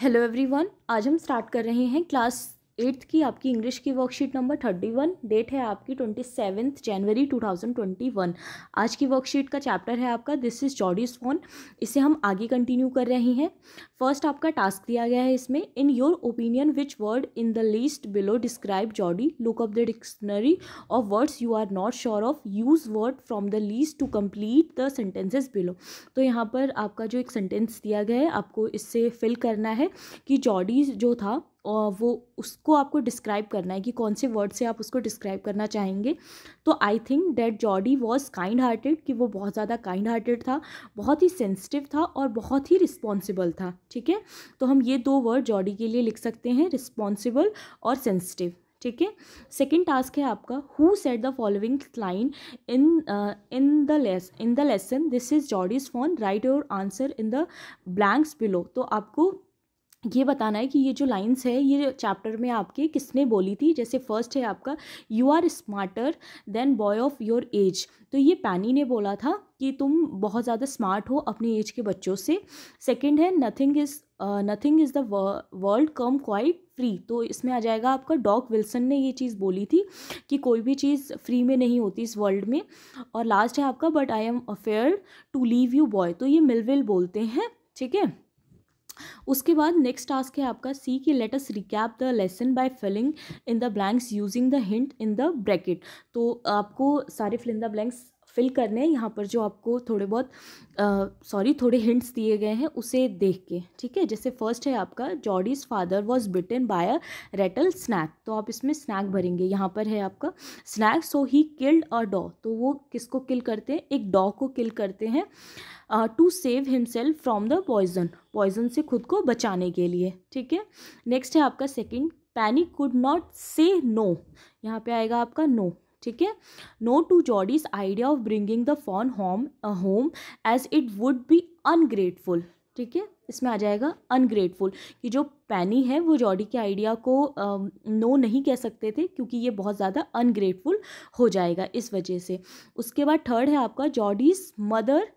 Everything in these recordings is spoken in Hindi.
हेलो एवरीवन आज हम स्टार्ट कर रहे हैं क्लास एट्थ की आपकी इंग्लिश की worksheet number thirty one date है आपकी twenty seventh January two thousand twenty one आज की वर्कशीट का चैप्टर है आपका दिस इज़ जॉडीज फोन इसे हम आगे कंटिन्यू कर रहे हैं फर्स्ट आपका टास्क दिया गया है इसमें in your opinion which word in the list below describe Jody look up the dictionary of words you are not sure of use word from the list to complete the sentences below तो यहाँ पर आपका जो एक सेंटेंस दिया गया है आपको इससे फिल करना है कि जॉडी जो था वो उसको आपको डिस्क्राइब करना है कि कौन से वर्ड से आप उसको डिस्क्राइब करना चाहेंगे तो I think that Jody was kind hearted कि वो बहुत ज़्यादा काइंड हार्टेड था बहुत ही सेंसिटिव था और बहुत ही रिस्पॉन्सिबल था ठीक है तो हम ये दो वर्ड जॉडी के लिए लिख सकते हैं रिस्पॉन्सिबल और सेंसिटिव ठीक है सेकेंड टास्क है आपका who said the following line in in the less in the lesson this is Jody's fawn write your answer in the blanks below तो आपको ये बताना है कि ये जो लाइंस है ये चैप्टर में आपके किसने बोली थी जैसे फर्स्ट है आपका you are smarter than boy of your age तो ये पैनी ने बोला था कि तुम बहुत ज़्यादा स्मार्ट हो अपनी एज के बच्चों से सेकंड है nothing is nothing is the world come quite free तो इसमें आ जाएगा आपका डॉक विल्सन ने ये चीज़ बोली थी कि कोई भी चीज़ फ्री में नहीं होती इस वर्ल्ड में और लास्ट है आपका but I am afraid to leave you boy तो ये मिलविल बोलते हैं ठीक है उसके बाद नेक्स्ट टास्क है आपका सी की let's recap the lesson by filling in the blanks using the hint in the bracket तो आपको सारे fill in the blanks fill करने हैं यहाँ पर जो आपको थोड़े बहुत सॉरी थोड़े हिंट्स दिए गए हैं उसे देख के ठीक है जैसे फर्स्ट है आपका Jody's father was bitten by a rattle snake तो आप इसमें स्नैक भरेंगे यहाँ पर है आपका snack so he killed a डॉ तो वो किसको किल करते हैं एक डॉ को किल करते हैं to save himself from the poison poison से खुद को बचाने के लिए ठीक है नेक्स्ट है आपका second Penny could not say no यहाँ पे आएगा आपका नो no. ठीक है no to Jody's idea of bringing the fawn home home as it would be ungrateful ठीक है इसमें आ जाएगा अनग्रेटफुल कि जो पैनी है वो जॉडी के आइडिया को नो um, नहीं कह सकते थे क्योंकि ये बहुत ज़्यादा अनग्रेटफुल हो जाएगा इस वजह से उसके बाद थर्ड है आपका Jody's mother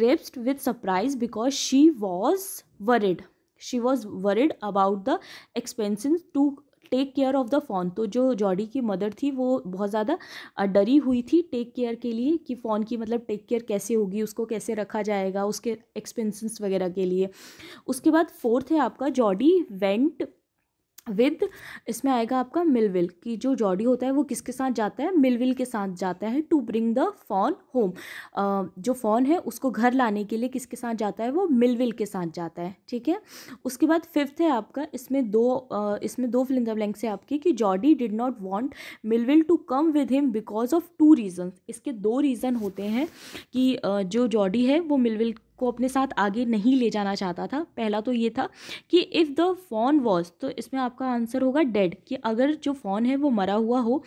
gasped with surprise because she was worried she was worried about the expenses to take care of the fawn तो जो जॉडी की मदर थी वो बहुत ज़्यादा डरी हुई थी टेक केयर के लिए कि फ़ोन की मतलब टेक केयर कैसे होगी उसको कैसे रखा जाएगा उसके एक्सपेंसिस वगैरह के लिए उसके बाद फोर्थ है आपका जॉडी वेंट विद इसमें आएगा आपका मिलविल कि जो जॉडी होता है वो किसके साथ जाता है मिलविल के साथ जाता है to bring the fawn home जो फॉन है उसको घर लाने के लिए किसके साथ जाता है वो मिलविल के साथ जाता है ठीक है उसके बाद फिफ्थ है आपका इसमें दो uh, इसमें दो फिलिंग ब्लैंक से आपकी कि Jody did not want Millwheel to come with him because of two reasons इसके दो रीज़न होते हैं कि uh, जो जॉडी है वो मिलविल को अपने साथ आगे नहीं ले जाना चाहता था पहला तो ये था कि इफ़ द फोन वॉज तो इसमें आपका आंसर होगा डेड कि अगर जो फोन है वो मरा हुआ हो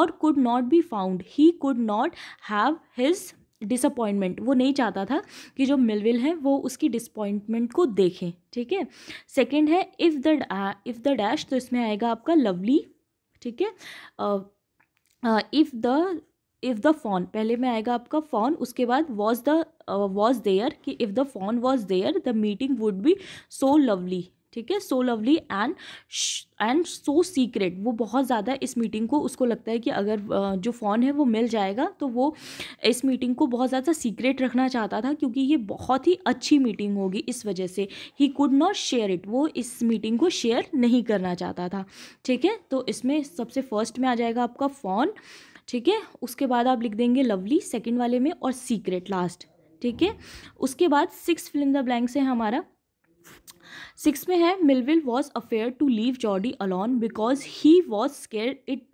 और could not be found he could not have his disappointment वो नहीं चाहता था कि जो मिलविल है वो उसकी डिसअपॉइंटमेंट को देखें ठीक है सेकेंड है if the if the dash तो इसमें आएगा आपका लवली ठीक है if the if the fawn पहले में आएगा आपका फोन उसके बाद वॉज द वॉज देयर कि if the fawn was there the meeting would be so lovely ठीक है so lovely and and so secret वो बहुत ज़्यादा इस मीटिंग को उसको लगता है कि अगर uh, जो फ़ोन है वो मिल जाएगा तो वो इस मीटिंग को बहुत ज़्यादा सीक्रेट रखना चाहता था क्योंकि ये बहुत ही अच्छी मीटिंग होगी इस वजह से ही कुड नॉट शेयर इट वो इस मीटिंग को शेयर नहीं करना चाहता था ठीक है तो इसमें सबसे फर्स्ट में आ जाएगा आपका फ़ोन ठीक है उसके बाद आप लिख देंगे लवली सेकेंड वाले में और सीक्रेट लास्ट ठीक है उसके बाद सिक्स फिल्म द ब्लैंक्स है हमारा सिक्स में है Millwheel was afraid to leave Jody alone because he was scare it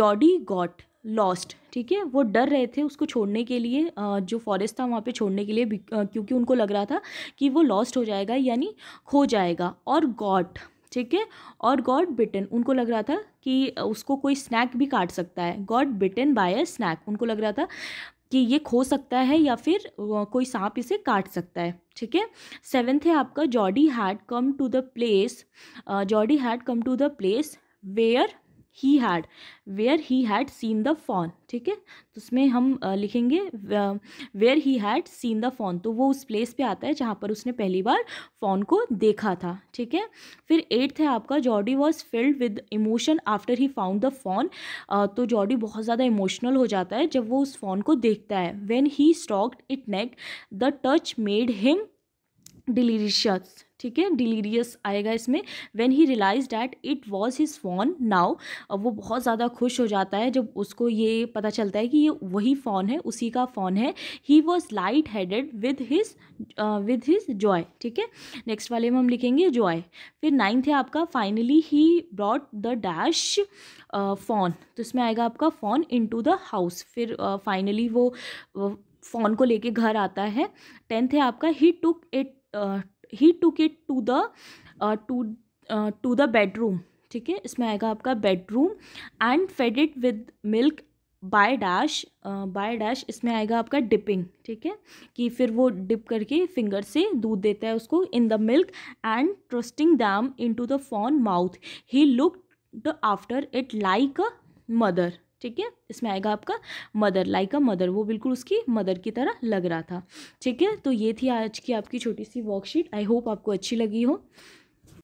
Jody got lost ठीक है वो डर रहे थे उसको छोड़ने के लिए जो फॉरेस्ट था वहाँ पे छोड़ने के लिए क्योंकि उनको लग रहा था कि वो लॉस्ट हो जाएगा यानी खो जाएगा और गॉट ठीक है और गॉड बिटन उनको लग रहा था कि उसको कोई स्नैक भी काट सकता है got bitten by a snake उनको लग रहा था कि ये खो सकता है या फिर कोई सांप इसे काट सकता है ठीक है सेवेंथ है आपका Jody had come to the place Jody had come to the place where he had where he had seen the fawn ठीक है तो उसमें हम लिखेंगे where he had seen the fawn तो वो उस प्लेस पे आता है जहाँ पर उसने पहली बार फोन को देखा था ठीक है फिर एट्थ है आपका Jody was filled with emotion after he found the fawn तो जॉडी बहुत ज़्यादा इमोशनल हो जाता है जब वो उस फोन को देखता है when he stroked it neck the touch made him delicious ठीक है डिलीरियस आएगा इसमें when he realise that it was his fawn now वो बहुत ज़्यादा खुश हो जाता है जब उसको ये पता चलता है कि ये वही फ़ोन है उसी का फ़ोन है he was light headed with his with his joy ठीक है नेक्स्ट वाले में हम लिखेंगे जॉय फिर नाइन्थ है आपका finally he brought the dash fawn तो इसमें आएगा आपका fawn into the house फिर फाइनली uh, वो फ़ोन uh, को लेके घर आता है टेंथ है आपका he took it he took it to the to to the bedroom ठीक है इसमें आएगा आपका bedroom and fed it with milk by dash by dash इसमें आएगा आपका डिपिंग ठीक है कि फिर वो डिप करके फिंगर से दूध देता है उसको in the milk and thrusting them into the fawn mouth he look the after it like a mother ठीक है इसमें आएगा आपका मदर लाइक अ मदर वो बिल्कुल उसकी मदर की तरह लग रहा था ठीक है तो ये थी आज की आपकी छोटी सी वर्कशीट आई होप आपको अच्छी लगी हो